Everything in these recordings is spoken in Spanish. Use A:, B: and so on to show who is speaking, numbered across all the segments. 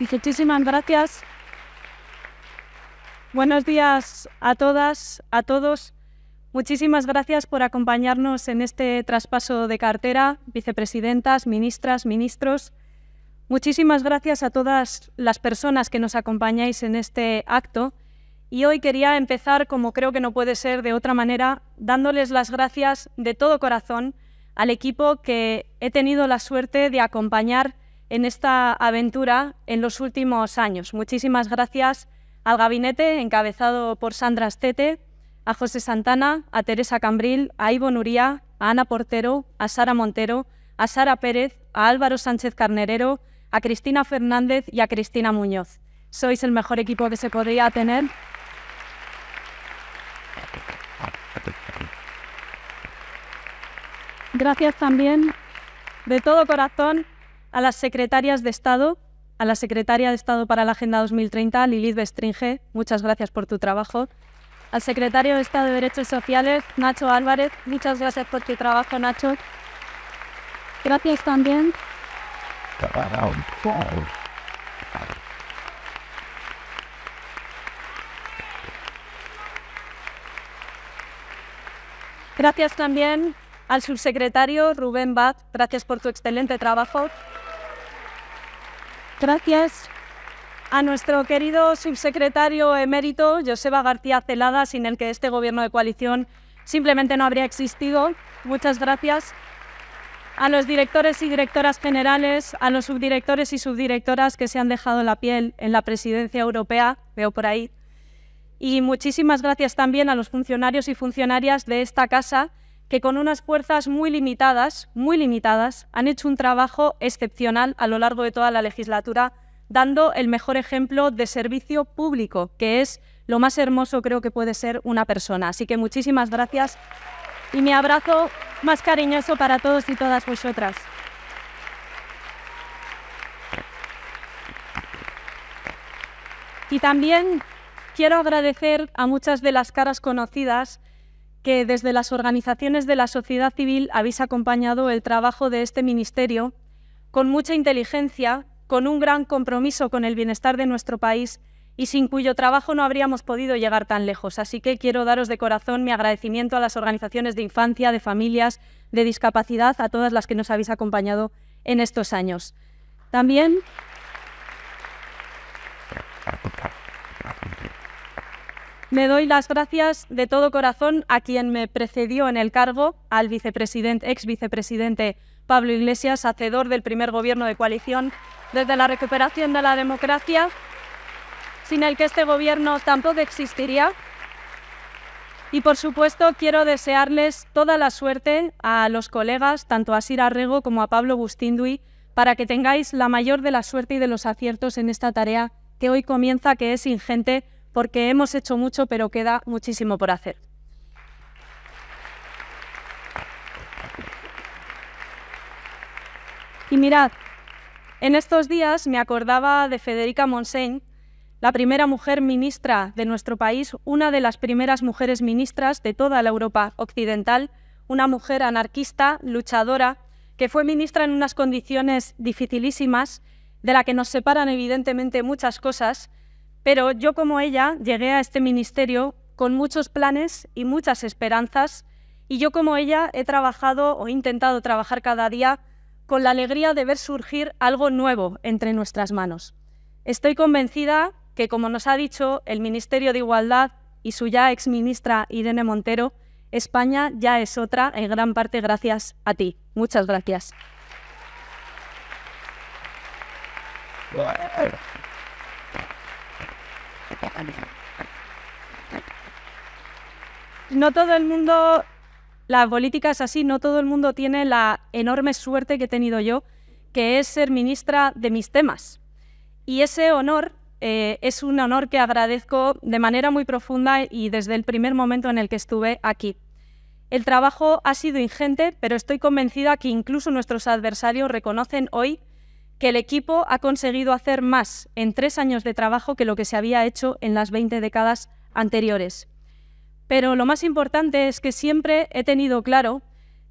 A: Muchísimas gracias. Buenos días a todas, a todos. Muchísimas gracias por acompañarnos en este traspaso de cartera, vicepresidentas, ministras, ministros. Muchísimas gracias a todas las personas que nos acompañáis en este acto. Y hoy quería empezar, como creo que no puede ser de otra manera, dándoles las gracias de todo corazón al equipo que he tenido la suerte de acompañar en esta aventura en los últimos años. Muchísimas gracias al gabinete encabezado por Sandra Astete, a José Santana, a Teresa Cambril, a Ivo Nuría, a Ana Portero, a Sara Montero, a Sara Pérez, a Álvaro Sánchez Carnerero, a Cristina Fernández y a Cristina Muñoz. Sois el mejor equipo que se podría tener. Gracias también de todo corazón a las secretarias de Estado, a la secretaria de Estado para la Agenda 2030, Lilith Bestringe, muchas gracias por tu trabajo. Al secretario de Estado de Derechos Sociales, Nacho Álvarez, muchas gracias por tu trabajo, Nacho. Gracias también. Gracias también al subsecretario Rubén Bath gracias por tu excelente trabajo. Gracias a nuestro querido subsecretario emérito Joseba García Celada, sin el que este gobierno de coalición simplemente no habría existido. Muchas gracias. A los directores y directoras generales, a los subdirectores y subdirectoras que se han dejado la piel en la presidencia europea, veo por ahí. Y muchísimas gracias también a los funcionarios y funcionarias de esta casa que con unas fuerzas muy limitadas, muy limitadas, han hecho un trabajo excepcional a lo largo de toda la legislatura, dando el mejor ejemplo de servicio público, que es lo más hermoso creo que puede ser una persona. Así que muchísimas gracias y mi abrazo más cariñoso para todos y todas vosotras. Y también quiero agradecer a muchas de las caras conocidas que desde las organizaciones de la sociedad civil habéis acompañado el trabajo de este Ministerio con mucha inteligencia, con un gran compromiso con el bienestar de nuestro país y sin cuyo trabajo no habríamos podido llegar tan lejos. Así que quiero daros de corazón mi agradecimiento a las organizaciones de infancia, de familias, de discapacidad, a todas las que nos habéis acompañado en estos años. También me doy las gracias de todo corazón a quien me precedió en el cargo, al vicepresidente, ex vicepresidente Pablo Iglesias, hacedor del primer gobierno de coalición desde la recuperación de la democracia, sin el que este gobierno tampoco existiría. Y por supuesto quiero desearles toda la suerte a los colegas, tanto a Sir Arrego como a Pablo Bustindui, para que tengáis la mayor de la suerte y de los aciertos en esta tarea que hoy comienza, que es ingente porque hemos hecho mucho, pero queda muchísimo por hacer. Y mirad, en estos días me acordaba de Federica Monseigne, la primera mujer ministra de nuestro país, una de las primeras mujeres ministras de toda la Europa occidental, una mujer anarquista, luchadora, que fue ministra en unas condiciones dificilísimas, de la que nos separan evidentemente muchas cosas, pero yo como ella llegué a este ministerio con muchos planes y muchas esperanzas y yo como ella he trabajado o he intentado trabajar cada día con la alegría de ver surgir algo nuevo entre nuestras manos. Estoy convencida que, como nos ha dicho el Ministerio de Igualdad y su ya ex ministra Irene Montero, España ya es otra, en gran parte gracias a ti. Muchas gracias. No todo el mundo, la política es así, no todo el mundo tiene la enorme suerte que he tenido yo, que es ser ministra de mis temas. Y ese honor eh, es un honor que agradezco de manera muy profunda y desde el primer momento en el que estuve aquí. El trabajo ha sido ingente, pero estoy convencida que incluso nuestros adversarios reconocen hoy que el equipo ha conseguido hacer más en tres años de trabajo que lo que se había hecho en las 20 décadas anteriores. Pero lo más importante es que siempre he tenido claro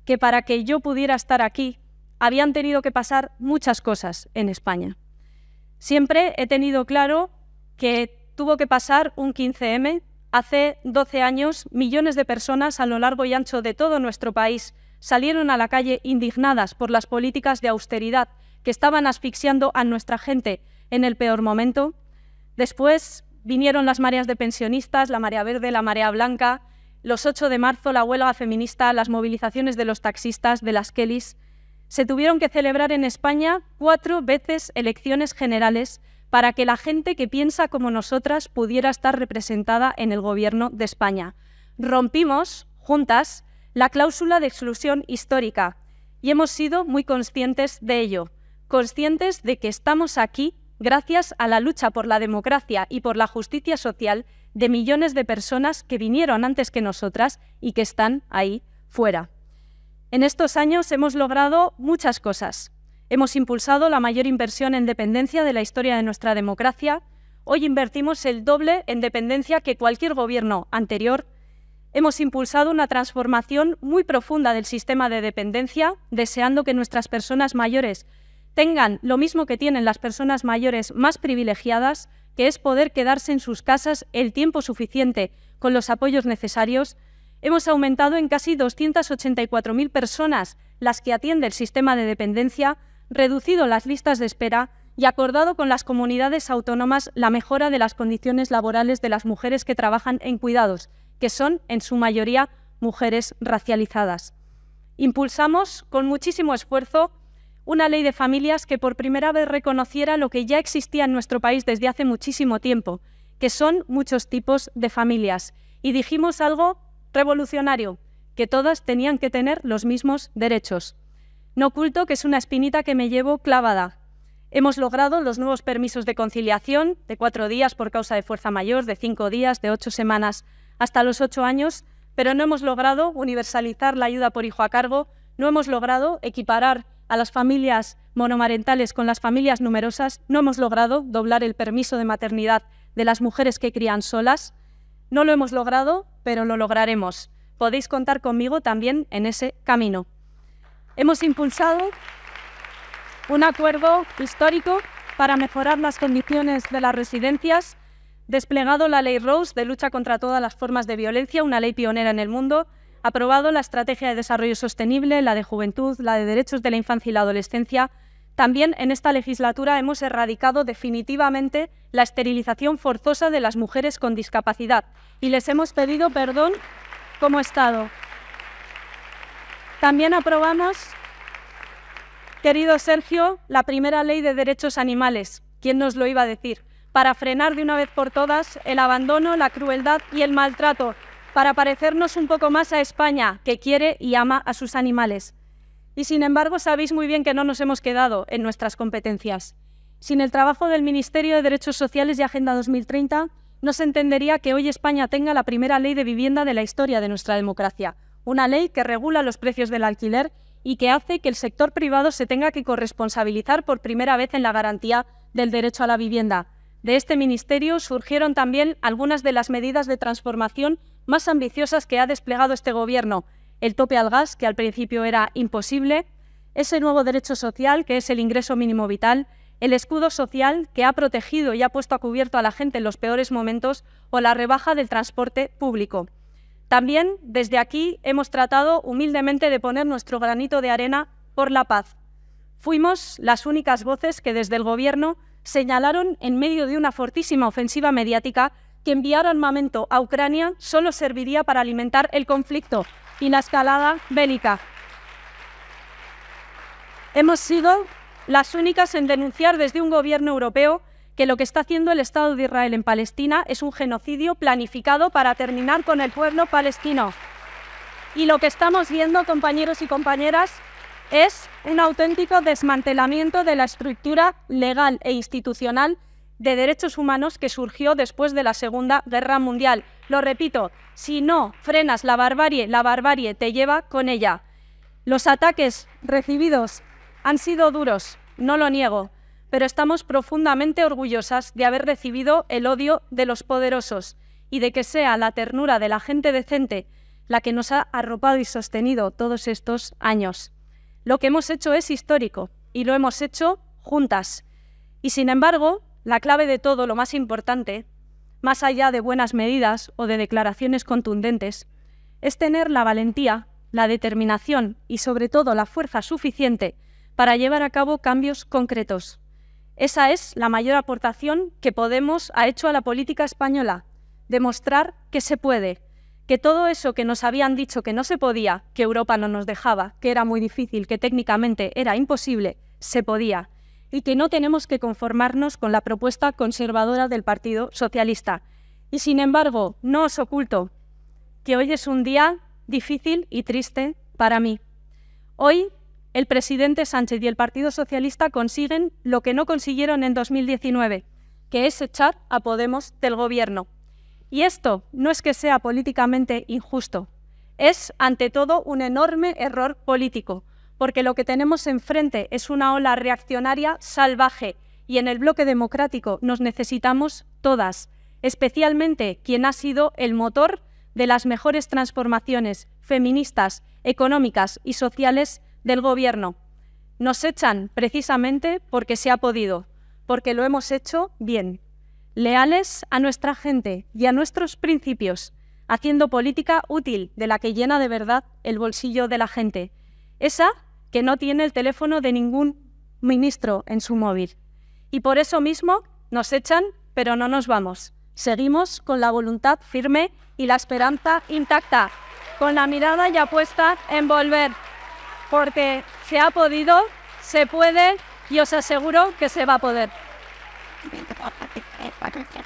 A: que para que yo pudiera estar aquí habían tenido que pasar muchas cosas en España. Siempre he tenido claro que tuvo que pasar un 15M. Hace 12 años millones de personas a lo largo y ancho de todo nuestro país salieron a la calle indignadas por las políticas de austeridad que estaban asfixiando a nuestra gente en el peor momento. Después vinieron las mareas de pensionistas, la marea verde, la marea blanca, los 8 de marzo, la huelga feminista, las movilizaciones de los taxistas, de las Kellys. Se tuvieron que celebrar en España cuatro veces elecciones generales para que la gente que piensa como nosotras pudiera estar representada en el Gobierno de España. Rompimos, juntas, la cláusula de exclusión histórica y hemos sido muy conscientes de ello conscientes de que estamos aquí gracias a la lucha por la democracia y por la justicia social de millones de personas que vinieron antes que nosotras y que están ahí fuera. En estos años hemos logrado muchas cosas. Hemos impulsado la mayor inversión en dependencia de la historia de nuestra democracia. Hoy invertimos el doble en dependencia que cualquier gobierno anterior. Hemos impulsado una transformación muy profunda del sistema de dependencia, deseando que nuestras personas mayores tengan lo mismo que tienen las personas mayores más privilegiadas, que es poder quedarse en sus casas el tiempo suficiente con los apoyos necesarios, hemos aumentado en casi 284.000 personas las que atiende el sistema de dependencia, reducido las listas de espera y acordado con las comunidades autónomas la mejora de las condiciones laborales de las mujeres que trabajan en cuidados, que son en su mayoría mujeres racializadas. Impulsamos con muchísimo esfuerzo una ley de familias que por primera vez reconociera lo que ya existía en nuestro país desde hace muchísimo tiempo, que son muchos tipos de familias. Y dijimos algo revolucionario, que todas tenían que tener los mismos derechos. No oculto que es una espinita que me llevo clavada. Hemos logrado los nuevos permisos de conciliación, de cuatro días por causa de fuerza mayor, de cinco días, de ocho semanas, hasta los ocho años, pero no hemos logrado universalizar la ayuda por hijo a cargo, no hemos logrado equiparar a las familias monomarentales con las familias numerosas, no hemos logrado doblar el permiso de maternidad de las mujeres que crían solas. No lo hemos logrado, pero lo lograremos. Podéis contar conmigo también en ese camino. Hemos impulsado un acuerdo histórico para mejorar las condiciones de las residencias, desplegado la ley Rose de lucha contra todas las formas de violencia, una ley pionera en el mundo, aprobado la Estrategia de Desarrollo Sostenible, la de Juventud, la de Derechos de la Infancia y la Adolescencia. También en esta legislatura hemos erradicado definitivamente la esterilización forzosa de las mujeres con discapacidad y les hemos pedido perdón como Estado. También aprobamos, querido Sergio, la primera ley de derechos animales. ¿Quién nos lo iba a decir? Para frenar de una vez por todas el abandono, la crueldad y el maltrato para parecernos un poco más a España, que quiere y ama a sus animales. Y sin embargo, sabéis muy bien que no nos hemos quedado en nuestras competencias. Sin el trabajo del Ministerio de Derechos Sociales y Agenda 2030, no se entendería que hoy España tenga la primera ley de vivienda de la historia de nuestra democracia, una ley que regula los precios del alquiler y que hace que el sector privado se tenga que corresponsabilizar por primera vez en la garantía del derecho a la vivienda, de este ministerio surgieron también algunas de las medidas de transformación más ambiciosas que ha desplegado este Gobierno. El tope al gas, que al principio era imposible, ese nuevo derecho social, que es el ingreso mínimo vital, el escudo social, que ha protegido y ha puesto a cubierto a la gente en los peores momentos, o la rebaja del transporte público. También desde aquí hemos tratado humildemente de poner nuestro granito de arena por la paz. Fuimos las únicas voces que desde el Gobierno señalaron en medio de una fortísima ofensiva mediática que enviar armamento a Ucrania solo serviría para alimentar el conflicto y la escalada bélica. Hemos sido las únicas en denunciar desde un gobierno europeo que lo que está haciendo el Estado de Israel en Palestina es un genocidio planificado para terminar con el pueblo palestino. Y lo que estamos viendo, compañeros y compañeras, es un auténtico desmantelamiento de la estructura legal e institucional de derechos humanos que surgió después de la Segunda Guerra Mundial. Lo repito, si no frenas la barbarie, la barbarie te lleva con ella. Los ataques recibidos han sido duros, no lo niego, pero estamos profundamente orgullosas de haber recibido el odio de los poderosos y de que sea la ternura de la gente decente la que nos ha arropado y sostenido todos estos años. Lo que hemos hecho es histórico y lo hemos hecho juntas. Y sin embargo, la clave de todo, lo más importante, más allá de buenas medidas o de declaraciones contundentes, es tener la valentía, la determinación y sobre todo la fuerza suficiente para llevar a cabo cambios concretos. Esa es la mayor aportación que Podemos ha hecho a la política española, demostrar que se puede, todo eso que nos habían dicho que no se podía, que Europa no nos dejaba, que era muy difícil, que técnicamente era imposible, se podía, y que no tenemos que conformarnos con la propuesta conservadora del Partido Socialista. Y sin embargo, no os oculto que hoy es un día difícil y triste para mí. Hoy el presidente Sánchez y el Partido Socialista consiguen lo que no consiguieron en 2019, que es echar a Podemos del gobierno. Y esto no es que sea políticamente injusto, es ante todo un enorme error político, porque lo que tenemos enfrente es una ola reaccionaria salvaje y en el bloque democrático nos necesitamos todas, especialmente quien ha sido el motor de las mejores transformaciones feministas, económicas y sociales del Gobierno. Nos echan precisamente porque se ha podido, porque lo hemos hecho bien leales a nuestra gente y a nuestros principios, haciendo política útil de la que llena de verdad el bolsillo de la gente, esa que no tiene el teléfono de ningún ministro en su móvil. Y por eso mismo nos echan, pero no nos vamos. Seguimos con la voluntad firme y la esperanza intacta, con la mirada ya puesta en volver, porque se ha podido, se puede y os aseguro que se va a poder. Okay, water. Yeah.